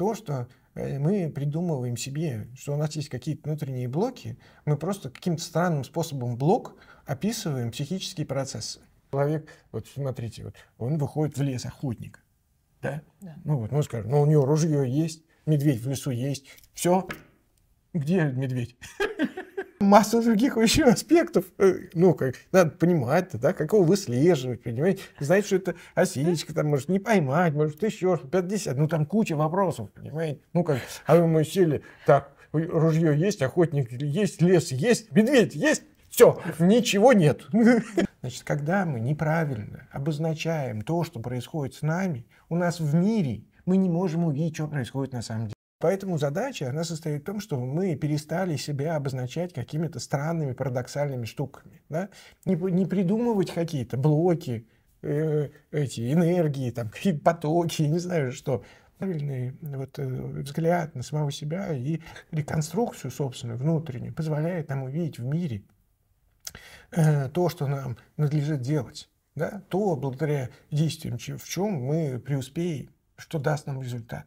то, что э, мы придумываем себе, что у нас есть какие-то внутренние блоки, мы просто каким-то странным способом блок описываем психические процессы. Человек, вот смотрите, вот, он выходит в лес, охотник, да? да. Ну вот, ну скажем, ну у него ружье есть, медведь в лесу есть, все. Где медведь? массу других еще аспектов. Э, ну, как, надо понимать, да, какого выслеживать, понимаете? Знать, что это осечка, там, может, не поймать, может, еще 50, ну, там куча вопросов, понимаете? Ну, как, а мы сели, так, ружье есть, охотник есть, лес есть, медведь есть, все, ничего нет. Значит, когда мы неправильно обозначаем то, что происходит с нами, у нас в мире мы не можем увидеть, что происходит на самом деле. Поэтому задача, она состоит в том, что мы перестали себя обозначать какими-то странными, парадоксальными штуками. Да? Не, не придумывать какие-то блоки, э, эти энергии, там, какие потоки, не знаю что. Правильный э, вот, э, взгляд на самого себя и реконструкцию собственную, внутреннюю, позволяет нам увидеть в мире э, то, что нам надлежит делать. Да? То, благодаря действиям, в чем мы преуспеем, что даст нам результат.